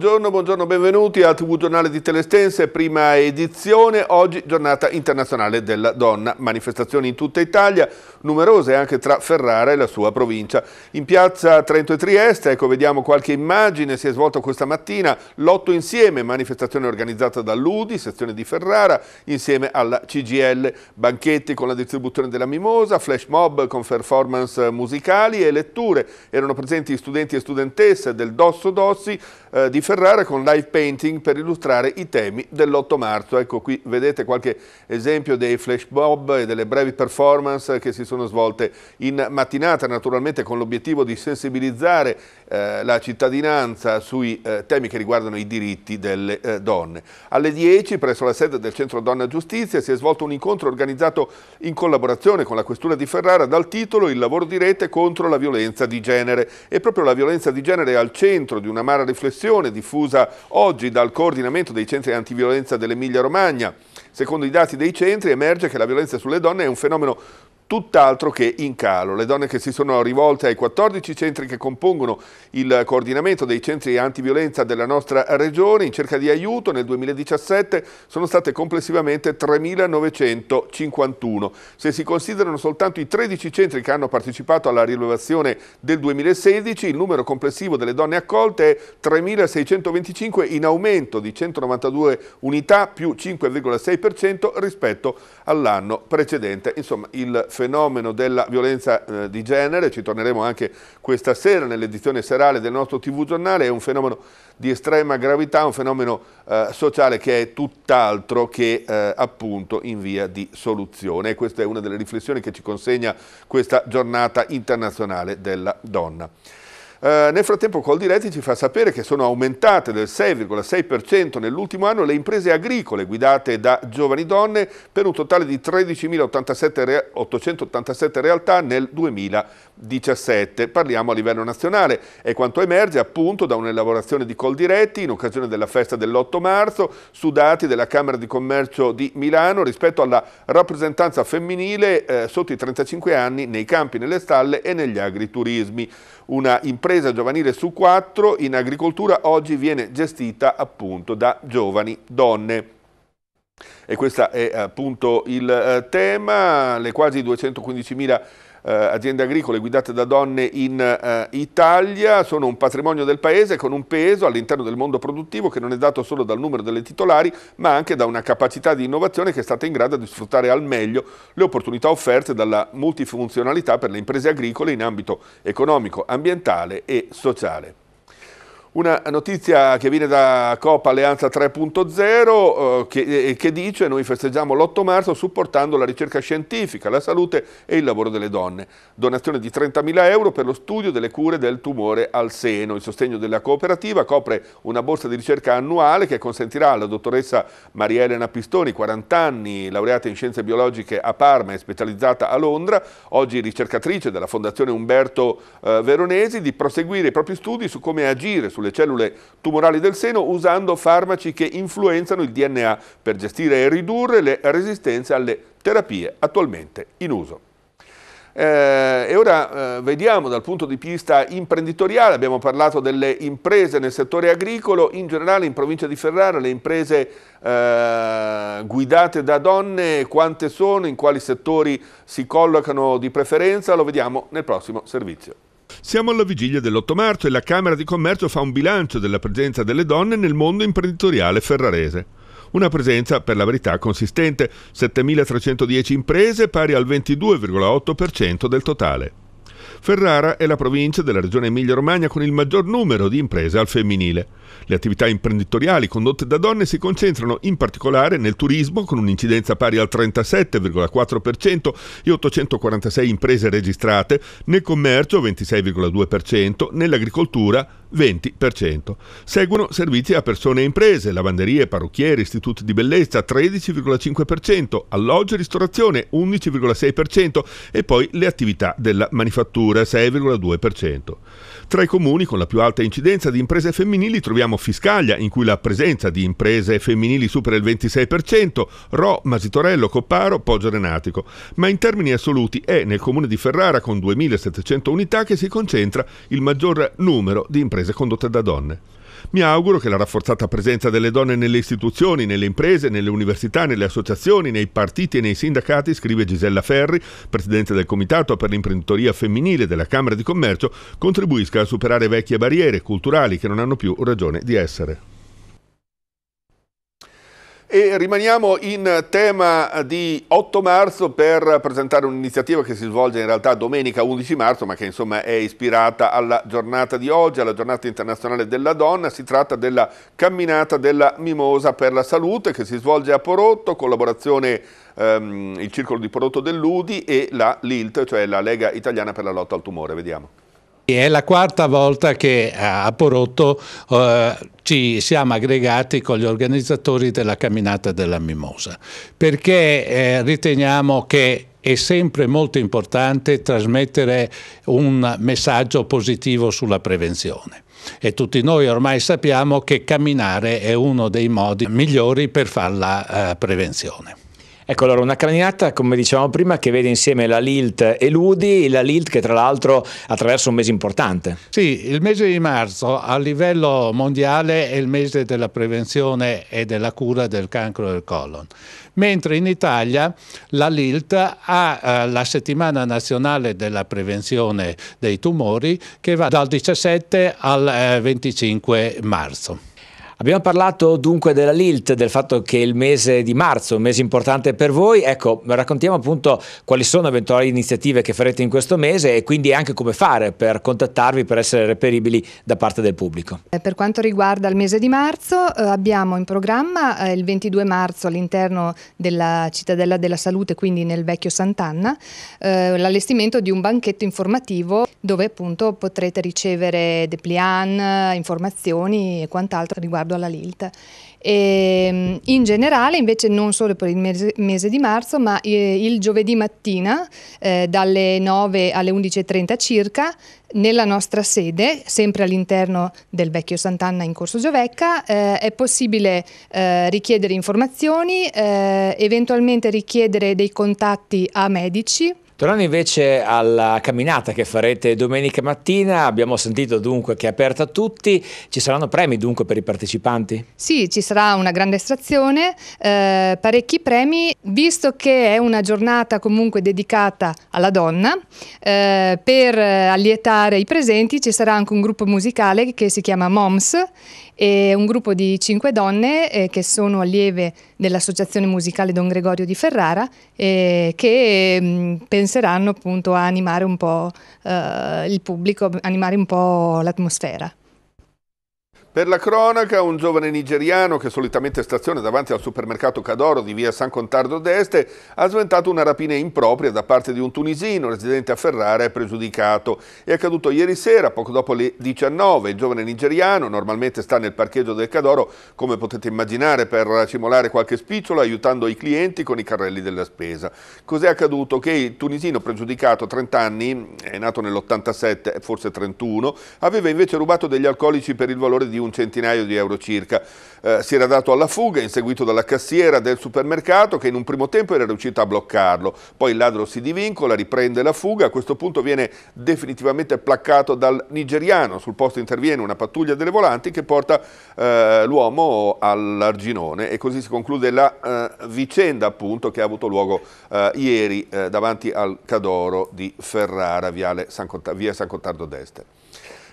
Buongiorno, buongiorno, benvenuti a TV Giornale di Telestense, prima edizione, oggi giornata internazionale della donna, manifestazioni in tutta Italia, numerose anche tra Ferrara e la sua provincia. In piazza Trento e Trieste, ecco vediamo qualche immagine, si è svolto questa mattina l'otto insieme, manifestazione organizzata dall'Udi, sezione di Ferrara, insieme alla CGL, banchetti con la distribuzione della mimosa, flash mob con performance musicali e letture. Erano presenti studenti e studentesse del Dosso Dossi eh, di Ferrara Ferrara con live painting per illustrare i temi dell'8 marzo. Ecco qui vedete qualche esempio dei flash mob e delle brevi performance che si sono svolte in mattinata, naturalmente con l'obiettivo di sensibilizzare eh, la cittadinanza sui eh, temi che riguardano i diritti delle eh, donne. Alle 10 presso la sede del Centro Donna Giustizia si è svolto un incontro organizzato in collaborazione con la Questura di Ferrara dal titolo Il lavoro di rete contro la violenza di genere e proprio la violenza di genere è al centro di una un'amara riflessione diffusa oggi dal coordinamento dei centri antiviolenza dell'Emilia Romagna. Secondo i dati dei centri emerge che la violenza sulle donne è un fenomeno tutt'altro che in calo. Le donne che si sono rivolte ai 14 centri che compongono il coordinamento dei centri antiviolenza della nostra regione in cerca di aiuto nel 2017 sono state complessivamente 3.951. Se si considerano soltanto i 13 centri che hanno partecipato alla rilevazione del 2016, il numero complessivo delle donne accolte è 3.625 in aumento di 192 unità più 5,6% rispetto all'anno precedente. Insomma, il fenomeno della violenza eh, di genere, ci torneremo anche questa sera nell'edizione serale del nostro TV giornale, è un fenomeno di estrema gravità, un fenomeno eh, sociale che è tutt'altro che eh, appunto in via di soluzione e questa è una delle riflessioni che ci consegna questa giornata internazionale della donna. Eh, nel frattempo Coldiretti ci fa sapere che sono aumentate del 6,6% nell'ultimo anno le imprese agricole guidate da giovani donne per un totale di 13.887 realtà nel 2017. Parliamo a livello nazionale È quanto emerge appunto da un'elaborazione di Coldiretti in occasione della festa dell'8 marzo su dati della Camera di Commercio di Milano rispetto alla rappresentanza femminile eh, sotto i 35 anni nei campi, nelle stalle e negli agriturismi. Una impresa impresa giovanile su quattro in agricoltura oggi viene gestita appunto da giovani donne. E questo è appunto il eh, tema, le quasi 215.000 eh, aziende agricole guidate da donne in eh, Italia, sono un patrimonio del paese con un peso all'interno del mondo produttivo che non è dato solo dal numero delle titolari, ma anche da una capacità di innovazione che è stata in grado di sfruttare al meglio le opportunità offerte dalla multifunzionalità per le imprese agricole in ambito economico, ambientale e sociale. Una notizia che viene da Coppa Alleanza 3.0 eh, che, che, dice noi festeggiamo l'8 marzo supportando la ricerca scientifica, la salute e il lavoro delle donne. Donazione di 30.000 euro per lo studio delle cure del tumore al seno. Il sostegno della cooperativa copre una borsa di ricerca annuale che consentirà alla dottoressa Maria Elena Pistoni, 40 anni, laureata in scienze biologiche a Parma e specializzata a Londra, oggi ricercatrice della Fondazione Umberto eh, Veronesi, di proseguire i propri studi su come agire sulle cellule tumorali del seno usando farmaci che influenzano il DNA per gestire e ridurre le resistenze alle terapie attualmente in uso. Eh, e ora eh, vediamo dal punto di vista imprenditoriale, abbiamo parlato delle imprese nel settore agricolo, in generale in provincia di Ferrara le imprese eh, guidate da donne, quante sono, in quali settori si collocano di preferenza, lo vediamo nel prossimo servizio. Siamo alla vigilia dell'8 marzo e la Camera di Commercio fa un bilancio della presenza delle donne nel mondo imprenditoriale ferrarese. Una presenza, per la verità, consistente, 7.310 imprese pari al 22,8% del totale. Ferrara è la provincia della regione Emilia-Romagna con il maggior numero di imprese al femminile. Le attività imprenditoriali condotte da donne si concentrano in particolare nel turismo con un'incidenza pari al 37,4% e 846 imprese registrate, nel commercio 26,2%, nell'agricoltura 20%. Seguono servizi a persone e imprese, lavanderie, parrucchieri, istituti di bellezza 13,5%, alloggio e ristorazione 11,6% e poi le attività della manifattura 6,2%. Tra i comuni con la più alta incidenza di imprese femminili troviamo Fiscaglia, in cui la presenza di imprese femminili supera il 26%, Ro, Masitorello, Copparo, Poggio Renatico. Ma in termini assoluti è nel comune di Ferrara, con 2.700 unità, che si concentra il maggior numero di imprese condotte da donne. Mi auguro che la rafforzata presenza delle donne nelle istituzioni, nelle imprese, nelle università, nelle associazioni, nei partiti e nei sindacati, scrive Gisella Ferri, presidente del Comitato per l'imprenditoria femminile della Camera di Commercio, contribuisca a superare vecchie barriere culturali che non hanno più ragione di essere. E rimaniamo in tema di 8 marzo per presentare un'iniziativa che si svolge in realtà domenica 11 marzo ma che insomma è ispirata alla giornata di oggi, alla giornata internazionale della donna. Si tratta della camminata della mimosa per la salute che si svolge a Porotto, collaborazione ehm, il circolo di Porotto dell'Udi e la LILT, cioè la Lega Italiana per la lotta al tumore. Vediamo. È la quarta volta che eh, a Porotto eh, ci siamo aggregati con gli organizzatori della Camminata della Mimosa, perché eh, riteniamo che è sempre molto importante trasmettere un messaggio positivo sulla prevenzione. E tutti noi ormai sappiamo che camminare è uno dei modi migliori per fare la eh, prevenzione. Ecco allora una craninata come dicevamo prima che vede insieme la Lilt e l'Udi, la Lilt che tra l'altro attraversa un mese importante. Sì, il mese di marzo a livello mondiale è il mese della prevenzione e della cura del cancro del colon, mentre in Italia la Lilt ha eh, la settimana nazionale della prevenzione dei tumori che va dal 17 al eh, 25 marzo. Abbiamo parlato dunque della Lilt, del fatto che il mese di marzo è un mese importante per voi. Ecco, raccontiamo appunto quali sono eventuali iniziative che farete in questo mese e quindi anche come fare per contattarvi, per essere reperibili da parte del pubblico. Eh, per quanto riguarda il mese di marzo, eh, abbiamo in programma eh, il 22 marzo all'interno della Cittadella della Salute, quindi nel vecchio Sant'Anna, l'allestimento di un banchetto informativo dove appunto potrete ricevere depliant, informazioni e quant'altro riguardo riguardo alla Lilt. E, ehm, in generale invece non solo per il mese, di marzo ma eh, il giovedì mattina eh, dalle 9 alle 11.30 circa nella nostra sede, sempre all'interno del vecchio Sant'Anna in Corso Giovecca, eh, è possibile eh, richiedere informazioni, eh, eventualmente richiedere dei contatti a medici Tornando invece alla camminata che farete domenica mattina, abbiamo sentito dunque che è aperta a tutti, ci saranno premi dunque per i partecipanti? Sì, ci sarà una grande estrazione, eh, parecchi premi, visto che è una giornata comunque dedicata alla donna, eh, per allietare i presenti ci sarà anche un gruppo musicale che si chiama MOMS, è un gruppo di cinque donne eh, che sono allieve dell'Associazione Musicale Don Gregorio di Ferrara, eh, che mm, penso penseranno appunto a animare un po' eh, il pubblico, animare un po' l'atmosfera. Per la cronaca, un giovane nigeriano che solitamente staziona davanti al supermercato Cadoro di via San Contardo d'Este ha sventato una rapina impropria da parte di un tunisino residente a Ferrara e pregiudicato. È accaduto ieri sera, poco dopo le 19. Il giovane nigeriano normalmente sta nel parcheggio del Cadoro, come potete immaginare, per cimolare qualche spicciolo aiutando i clienti con i carrelli della spesa. Cos'è accaduto? Che il tunisino pregiudicato, 30 anni, è nato nell'87, forse 31, aveva invece rubato degli alcolici per il valore di un centinaio di euro circa. Eh, si era dato alla fuga, inseguito dalla cassiera del supermercato che in un primo tempo era riuscita a bloccarlo. Poi il ladro si divincola, riprende la fuga, a questo punto viene definitivamente placcato dal nigeriano. Sul posto interviene una pattuglia delle volanti che porta eh, l'uomo all'arginone e così si conclude la eh, vicenda appunto che ha avuto luogo eh, ieri eh, davanti al Cadoro di Ferrara, via San Contardo d'Este.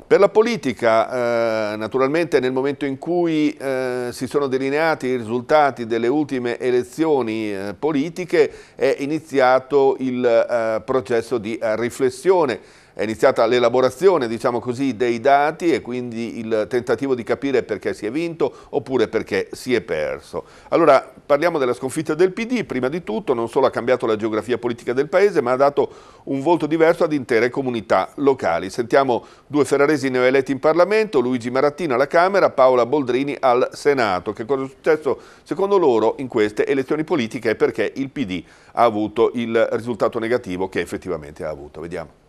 Per la politica, eh, naturalmente nel momento in cui eh, si sono delineati i risultati delle ultime elezioni eh, politiche è iniziato il eh, processo di riflessione è iniziata l'elaborazione diciamo così, dei dati e quindi il tentativo di capire perché si è vinto oppure perché si è perso. Allora parliamo della sconfitta del PD, prima di tutto non solo ha cambiato la geografia politica del Paese ma ha dato un volto diverso ad intere comunità locali. Sentiamo due ferraresi neoeletti in Parlamento, Luigi Marattino alla Camera, Paola Boldrini al Senato. Che cosa è successo secondo loro in queste elezioni politiche e perché il PD ha avuto il risultato negativo che effettivamente ha avuto? Vediamo.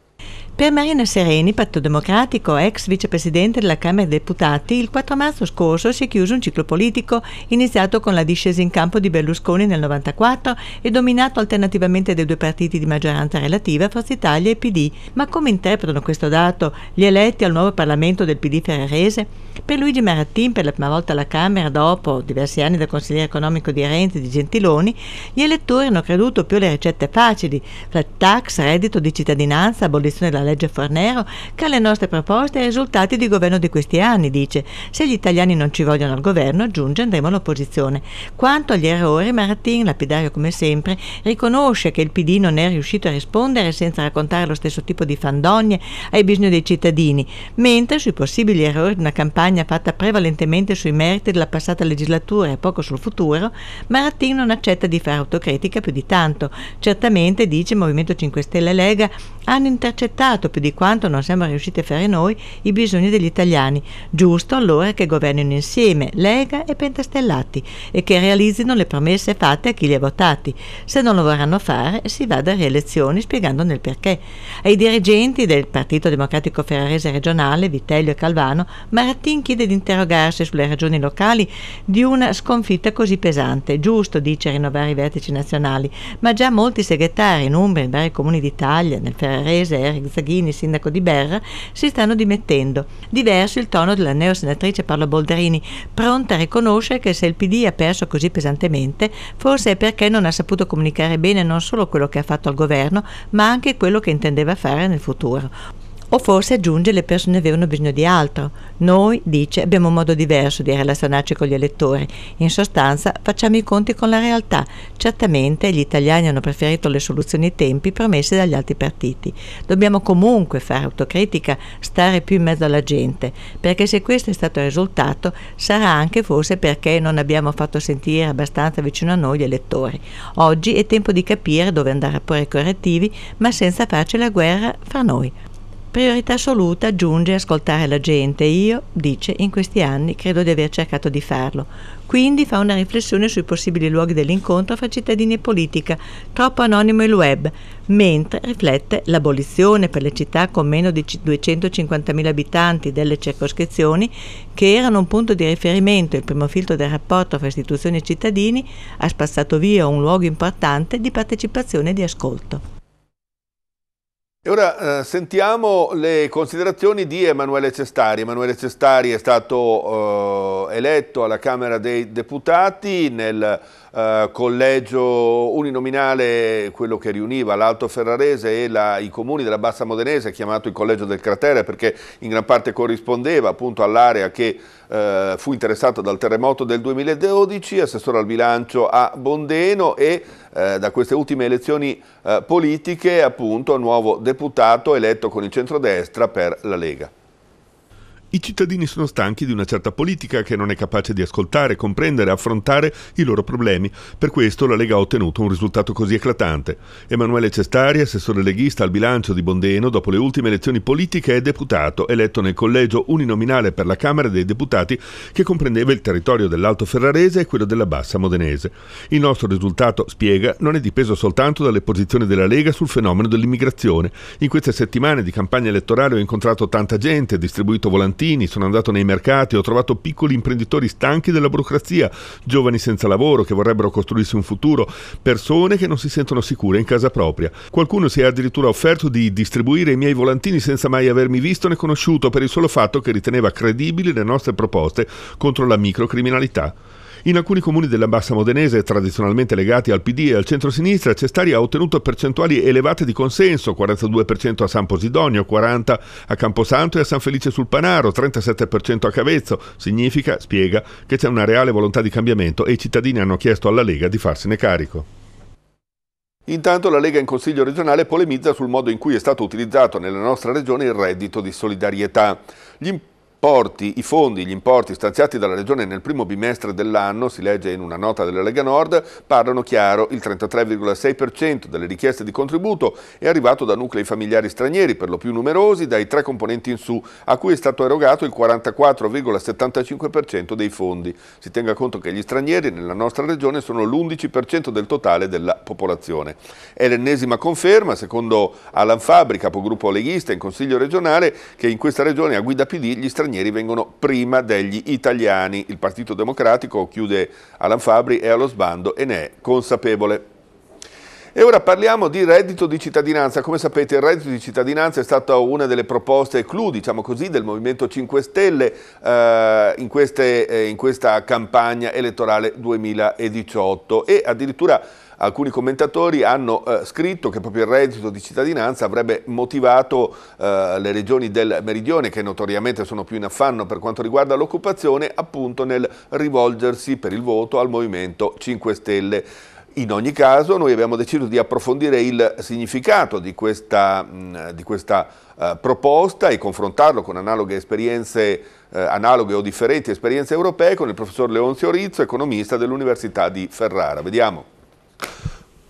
Per Marina Sereni, Patto Democratico, ex vicepresidente della Camera dei Deputati, il 4 marzo scorso si è chiuso un ciclo politico iniziato con la discesa in campo di Berlusconi nel 1994 e dominato alternativamente dai due partiti di maggioranza relativa, Forza Italia e PD. Ma come interpretano questo dato gli eletti al nuovo Parlamento del PD ferrarese? Per Luigi Marattin, per la prima volta alla Camera dopo diversi anni da consigliere economico di Renzi e di Gentiloni, gli elettori hanno creduto più alle ricette facili, flat tax, reddito di cittadinanza, abolizione della legge Fornero che alle nostre proposte e ai risultati di governo di questi anni, dice. Se gli italiani non ci vogliono al governo, aggiunge, andremo all'opposizione. Quanto agli errori, Martin, lapidario come sempre, riconosce che il PD non è riuscito a rispondere senza raccontare lo stesso tipo di fandonie ai bisogni dei cittadini, mentre sui possibili errori di una campagna fatta prevalentemente sui meriti della passata legislatura e poco sul futuro, Maratin non accetta di fare autocritica più di tanto. Certamente, dice, il Movimento 5 Stelle e Lega hanno intercettato superato più di quanto non siamo riusciti a fare noi i bisogni degli italiani. Giusto allora che governino insieme Lega e Pentastellati e che realizzino le promesse fatte a chi li ha votati. Se non lo vorranno fare, si vada a rielezioni spiegandone il perché. Ai dirigenti del Partito Democratico Ferrarese regionale, Vitellio e Calvano, Marattin chiede di interrogarsi sulle ragioni locali di una sconfitta così pesante. Giusto, dice, rinnovare i vertici nazionali, ma già molti segretari in Umbria, in vari comuni d'Italia, nel Ferrarese, Eric Zaghi, Draghini, sindaco di Berra, si stanno dimettendo. Diverso il tono della neosenatrice Paola Bolderini, pronta a riconoscere che se il PD ha perso così pesantemente, forse è perché non ha saputo comunicare bene non solo quello che ha fatto al governo, ma anche quello che intendeva fare nel futuro o forse aggiunge le persone avevano bisogno di altro. Noi, dice, abbiamo un modo diverso di relazionarci con gli elettori. In sostanza facciamo i conti con la realtà. Certamente gli italiani hanno preferito le soluzioni ai tempi promesse dagli altri partiti. Dobbiamo comunque fare autocritica, stare più in mezzo alla gente, perché se questo è stato il risultato sarà anche forse perché non abbiamo fatto sentire abbastanza vicino a noi gli elettori. Oggi è tempo di capire dove andare a porre i correttivi, ma senza farci la guerra fra noi. Priorità assoluta giunge ascoltare la gente. Io, dice, in questi anni credo di aver cercato di farlo. Quindi fa una riflessione sui possibili luoghi dell'incontro fra cittadini e politica, troppo anonimo il web, mentre riflette l'abolizione per le città con meno di 250.000 abitanti delle circoscrizioni, che erano un punto di riferimento e il primo filtro del rapporto fra istituzioni e cittadini, ha spazzato via un luogo importante di partecipazione e di ascolto. E ora eh, sentiamo le considerazioni di Emanuele Cestari. Emanuele Cestari è stato eh, eletto alla Camera dei Deputati nel eh, collegio uninominale, quello che riuniva l'Alto Ferrarese e la, i comuni della Bassa Modenese, chiamato il Collegio del Cratere perché in gran parte corrispondeva appunto all'area che eh, fu interessata dal terremoto del 2012, assessore al bilancio a Bondeno e eh, da queste ultime elezioni eh, politiche appunto nuovo deputato eletto con il centrodestra per la Lega. I cittadini sono stanchi di una certa politica che non è capace di ascoltare, comprendere, affrontare i loro problemi. Per questo la Lega ha ottenuto un risultato così eclatante. Emanuele Cestari, assessore leghista al bilancio di Bondeno, dopo le ultime elezioni politiche è deputato, eletto nel collegio uninominale per la Camera dei Deputati che comprendeva il territorio dell'Alto Ferrarese e quello della Bassa Modenese. Il nostro risultato, spiega, non è dipeso soltanto dalle posizioni della Lega sul fenomeno dell'immigrazione. In queste settimane di campagna elettorale ho incontrato tanta gente, distribuito volantini volantini, sono andato nei mercati, ho trovato piccoli imprenditori stanchi della burocrazia, giovani senza lavoro che vorrebbero costruirsi un futuro, persone che non si sentono sicure in casa propria. Qualcuno si è addirittura offerto di distribuire i miei volantini senza mai avermi visto né conosciuto per il solo fatto che riteneva credibili le nostre proposte contro la microcriminalità. In alcuni comuni della bassa modenese, tradizionalmente legati al PD e al centro-sinistra, Cestari ha ottenuto percentuali elevate di consenso, 42% a San Posidonio, 40% a Camposanto e a San Felice sul Panaro, 37% a Cavezzo. Significa, spiega, che c'è una reale volontà di cambiamento e i cittadini hanno chiesto alla Lega di farsene carico. Intanto la Lega in Consiglio regionale polemizza sul modo in cui è stato utilizzato nella nostra regione il reddito di solidarietà. Gli porti i fondi, gli importi stanziati dalla Regione nel primo bimestre dell'anno, si legge in una nota della Lega Nord, parlano chiaro, il 33,6% delle richieste di contributo è arrivato da nuclei familiari stranieri, per lo più numerosi, dai tre componenti in su, a cui è stato erogato il 44,75% dei fondi. Si tenga conto che gli stranieri nella nostra Regione sono l'11% del totale della popolazione. È l'ennesima conferma, secondo Alan Fabri, capogruppo leghista in Consiglio regionale, che in questa Regione a guida PD gli stranieri stranieri vengono prima degli italiani. Il Partito Democratico, chiude Alan Fabri, e allo sbando e ne è consapevole. E ora parliamo di reddito di cittadinanza. Come sapete il reddito di cittadinanza è stata una delle proposte clou, diciamo così, del Movimento 5 Stelle eh, in, queste, eh, in questa campagna elettorale 2018 e addirittura alcuni commentatori hanno eh, scritto che proprio il reddito di cittadinanza avrebbe motivato eh, le regioni del meridione, che notoriamente sono più in affanno per quanto riguarda l'occupazione, appunto nel rivolgersi per il voto al Movimento 5 Stelle. In ogni caso noi abbiamo deciso di approfondire il significato di questa, mm, di questa eh, proposta e confrontarlo con analoghe esperienze eh, analoghe o differenti esperienze europee con il professor Leonzio Rizzo, economista dell'Università di Ferrara. Vediamo.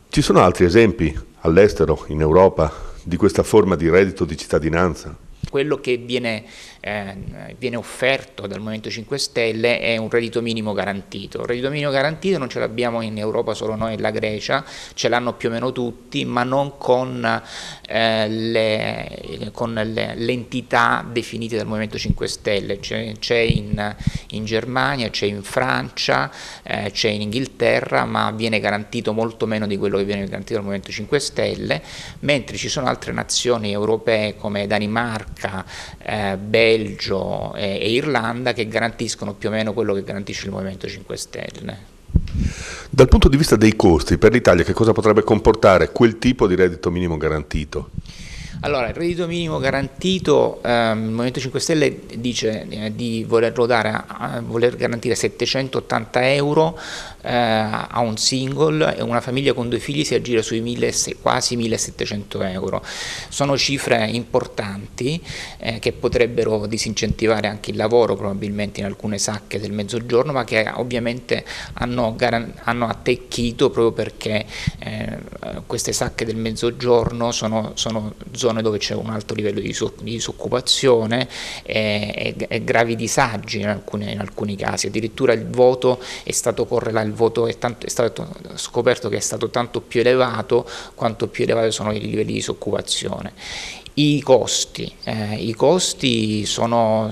Ci sono altri esempi all'estero, in Europa, di questa forma di reddito di cittadinanza? quello che viene, eh, viene, offerto dal Movimento 5 Stelle è un reddito minimo garantito. Il reddito minimo garantito non ce l'abbiamo in Europa solo noi e la Grecia, ce l'hanno più o meno tutti, ma non con, eh, le, con le, l'entità definite dal Movimento 5 Stelle. C'è, c'è in, in, Germania, c'è in Francia, eh, c'è in Inghilterra, ma viene garantito molto meno di quello che viene garantito dal Movimento 5 Stelle, mentre ci sono altre nazioni europee come Danimarca, Danimarca, eh, Belgio e, eh, e Irlanda che garantiscono più o meno quello che garantisce il Movimento 5 Stelle. Dal punto di vista dei costi, per l'Italia che cosa potrebbe comportare quel tipo di reddito minimo garantito? Allora, il reddito minimo garantito, eh, il Movimento 5 Stelle dice eh, di volerlo dare, a, voler garantire 780 euro eh, a un single e una famiglia con due figli si aggira sui 1000, quasi 1700 euro. Sono cifre importanti eh, che potrebbero disincentivare anche il lavoro probabilmente in alcune sacche del mezzogiorno, ma che ovviamente hanno, hanno attecchito proprio perché eh, queste sacche del mezzogiorno sono zone zone dove c'è un alto livello di, disoccupazione e, e, e gravi disagi in, alcune, in, alcuni casi, addirittura il voto è stato correlato, il voto è, tanto, è stato scoperto che è stato tanto più elevato quanto più elevati sono i livelli di disoccupazione. I costi, eh, i costi sono,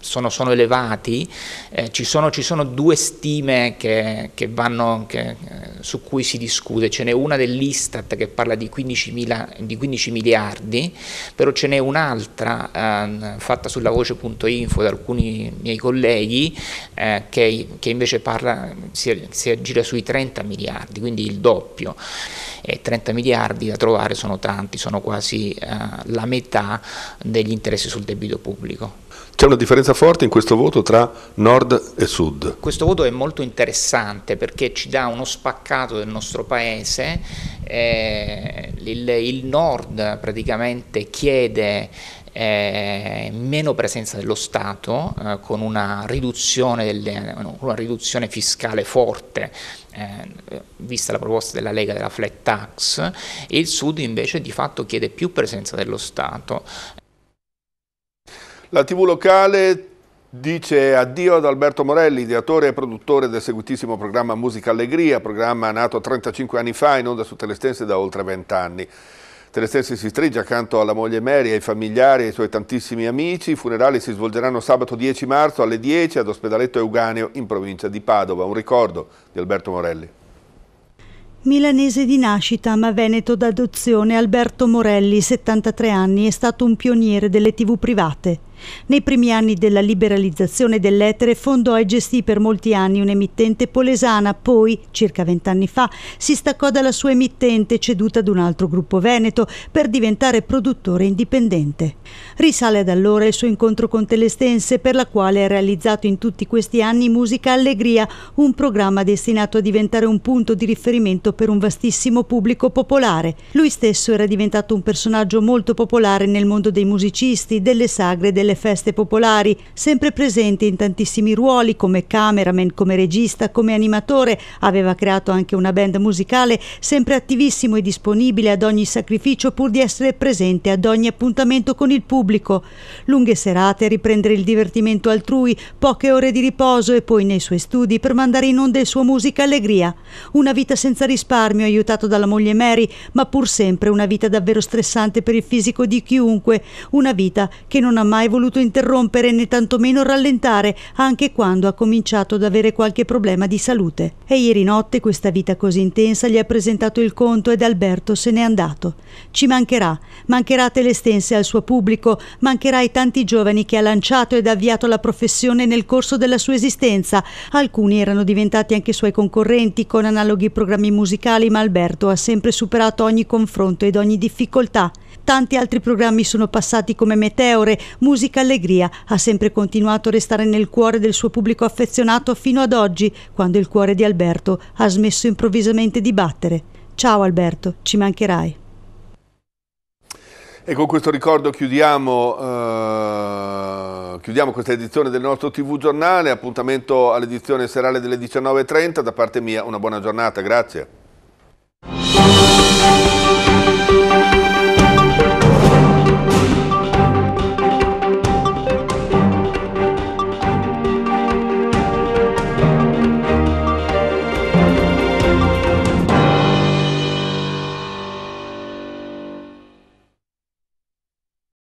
sono, sono elevati, eh, ci, sono, ci, sono, due stime che, che vanno, che, eh, su cui si discute, ce n'è una dell'Istat che parla di 15, mila, di 15 miliardi, però ce n'è un'altra eh, fatta sulla voce.info da alcuni miei colleghi eh, che, che, invece parla, si, si aggira sui 30 miliardi, quindi il doppio. E 30 miliardi da trovare sono tanti, sono quasi eh, la metà degli interessi sul debito pubblico. C'è una differenza forte in questo voto tra nord e sud. Questo voto è molto interessante perché ci dà uno spaccato del nostro paese. Eh, il, il, nord praticamente chiede eh, meno presenza dello Stato, eh, con una riduzione, delle, una riduzione fiscale forte eh, vista la proposta della Lega della flat tax, e il Sud invece di fatto chiede più presenza dello Stato. La TV locale dice addio ad Alberto Morelli, ideatore e produttore del seguitissimo programma Musica Allegria, programma nato 35 anni fa in onda su Telestense da oltre 20 anni. Telesensi si stringe accanto alla moglie Mary, ai familiari e ai suoi tantissimi amici. I funerali si svolgeranno sabato 10 marzo alle 10 ad Ospedaletto Euganeo in provincia di Padova. Un ricordo di Alberto Morelli. Milanese di nascita ma veneto d'adozione, Alberto Morelli, 73 anni, è stato un pioniere delle tv private. Nei primi anni della liberalizzazione dell'etere fondò e gestì per molti anni un'emittente polesana, poi, circa vent'anni fa, si staccò dalla sua emittente ceduta ad un altro gruppo veneto per diventare produttore indipendente. Risale ad allora il suo incontro con Telestense per la quale ha realizzato in tutti questi anni Musica Allegria, un programma destinato a diventare un punto di riferimento per un vastissimo pubblico popolare. Lui stesso era diventato un personaggio molto popolare nel mondo dei musicisti, delle sagre delle delle feste popolari, sempre presente in tantissimi ruoli come cameraman, come regista, come animatore, aveva creato anche una band musicale, sempre attivissimo e disponibile ad ogni sacrificio pur di essere presente ad ogni appuntamento con il pubblico. Lunghe serate, a riprendere il divertimento altrui, poche ore di riposo e poi nei suoi studi per mandare in onda il suo musica allegria. Una vita senza risparmio aiutato dalla moglie Mary, ma pur sempre una vita davvero stressante per il fisico di chiunque, una vita che non ha mai voluto voluto interrompere né tantomeno rallentare, anche quando ha cominciato ad avere qualche problema di salute. E ieri notte questa vita così intensa gli ha presentato il conto ed Alberto se n'è andato. Ci mancherà, mancherà Telestense al suo pubblico, mancherà ai tanti giovani che ha lanciato ed avviato la professione nel corso della sua esistenza. Alcuni erano diventati anche suoi concorrenti con analoghi programmi musicali, ma Alberto ha sempre superato ogni confronto ed ogni difficoltà. Tanti altri programmi sono passati come Meteore, Musica Allegria ha sempre continuato a restare nel cuore del suo pubblico affezionato fino ad oggi, quando il cuore di Alberto ha smesso improvvisamente di battere. Ciao Alberto, ci mancherai. E con questo ricordo chiudiamo, eh, chiudiamo, questa edizione del nostro TV giornale, appuntamento all'edizione serale delle 19.30, da parte mia una buona giornata, grazie.